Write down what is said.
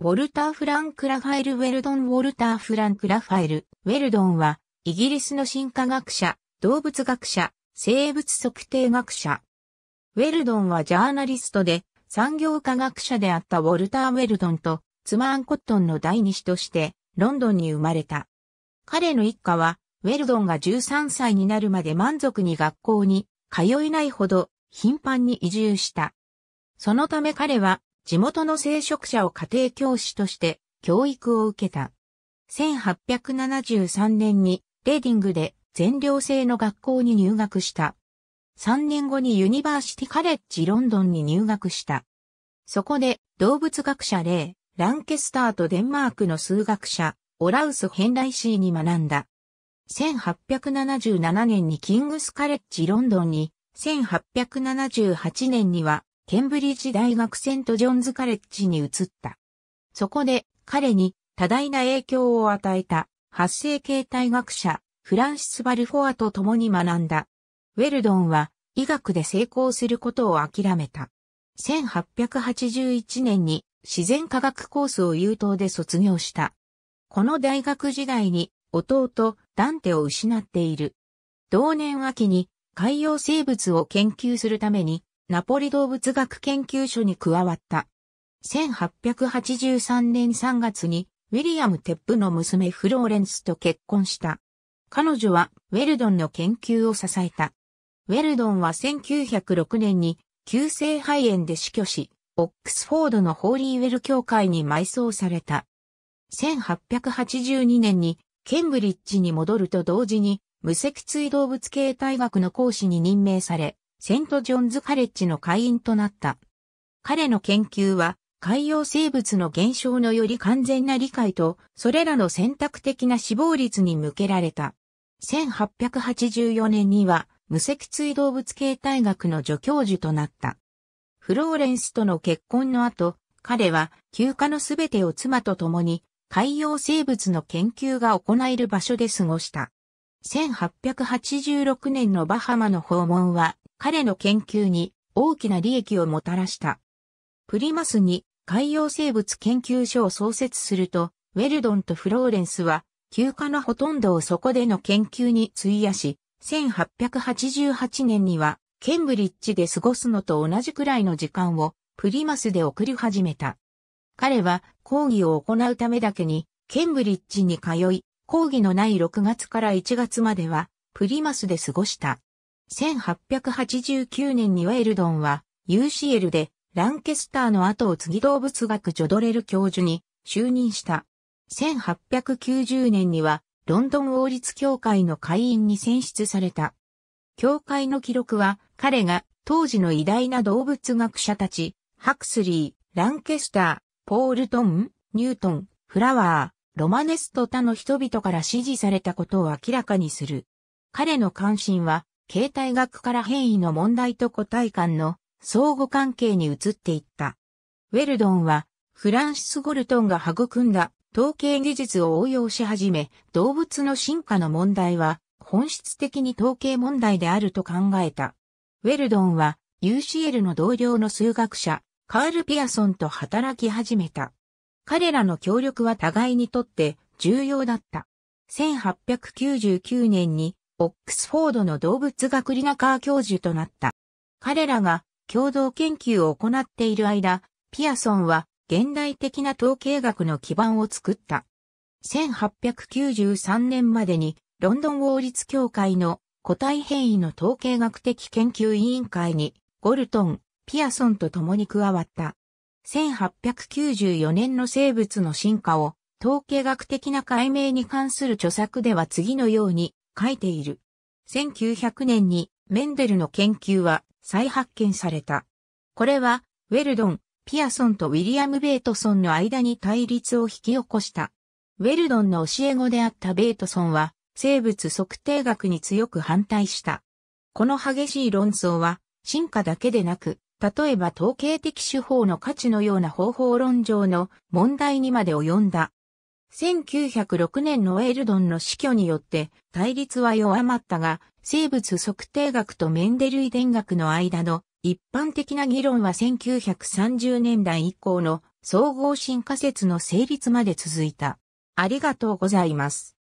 ウォルター・フランク・ラファエル・ウェルドン・ウォルター・フランク・ラファエル・ウェルドンは、イギリスの進化学者、動物学者、生物測定学者。ウェルドンはジャーナリストで、産業科学者であったウォルター・ウェルドンと、ツマン・コットンの第二子として、ロンドンに生まれた。彼の一家は、ウェルドンが13歳になるまで満足に学校に通えないほど頻繁に移住した。そのため彼は地元の聖職者を家庭教師として教育を受けた。1873年にレーディングで全寮制の学校に入学した。3年後にユニバーシティカレッジロンドンに入学した。そこで動物学者レー、ランケスターとデンマークの数学者、オラウス・ヘンライシーに学んだ。1877年にキングスカレッジロンドンに、1878年にはケンブリッジ大学セントジョンズカレッジに移った。そこで彼に多大な影響を与えた発生形態学者フランシス・バルフォアと共に学んだ。ウェルドンは医学で成功することを諦めた。1881年に自然科学コースを優等で卒業した。この大学時代に弟ダンテを失っている。同年秋に海洋生物を研究するためにナポリ動物学研究所に加わった。1883年3月にウィリアム・テップの娘フローレンスと結婚した。彼女はウェルドンの研究を支えた。ウェルドンは1906年に急性肺炎で死去し、オックスフォードのホーリーウェル教会に埋葬された。1882年にケンブリッジに戻ると同時に無脊椎動物系大学の講師に任命され、セント・ジョンズ・カレッジの会員となった。彼の研究は、海洋生物の減少のより完全な理解と、それらの選択的な死亡率に向けられた。1884年には、無脊椎動物形態学の助教授となった。フローレンスとの結婚の後、彼は休暇のすべてを妻と共に海洋生物の研究が行える場所で過ごした。1886年のバハマの訪問は彼の研究に大きな利益をもたらした。プリマスに海洋生物研究所を創設すると、ウェルドンとフローレンスは休暇のほとんどをそこでの研究に費やし、1888年にはケンブリッジで過ごすのと同じくらいの時間をプリマスで送り始めた。彼は講義を行うためだけにケンブリッジに通い、講義のない6月から1月までは、プリマスで過ごした。1889年にウェルドンは、UCL で、ランケスターの後を継ぎ動物学ジョドレル教授に就任した。1890年には、ロンドン王立協会の会員に選出された。協会の記録は、彼が当時の偉大な動物学者たち、ハクスリー、ランケスター、ポールトン、ニュートン、フラワー、ロマネスト他の人々から支持されたことを明らかにする。彼の関心は、形態学から変異の問題と個体間の相互関係に移っていった。ウェルドンは、フランシス・ゴルトンが育んだ統計技術を応用し始め、動物の進化の問題は、本質的に統計問題であると考えた。ウェルドンは、UCL の同僚の数学者、カール・ピアソンと働き始めた。彼らの協力は互いにとって重要だった。1899年にオックスフォードの動物学リナカー教授となった。彼らが共同研究を行っている間、ピアソンは現代的な統計学の基盤を作った。1893年までにロンドン王立協会の個体変異の統計学的研究委員会にゴルトン、ピアソンと共に加わった。1894年の生物の進化を統計学的な解明に関する著作では次のように書いている。1900年にメンデルの研究は再発見された。これはウェルドン、ピアソンとウィリアム・ベートソンの間に対立を引き起こした。ウェルドンの教え子であったベートソンは生物測定学に強く反対した。この激しい論争は進化だけでなく例えば統計的手法の価値のような方法論上の問題にまで及んだ。1906年のエルドンの死去によって対立は弱まったが、生物測定学とメンデル遺伝学の間の一般的な議論は1930年代以降の総合進化説の成立まで続いた。ありがとうございます。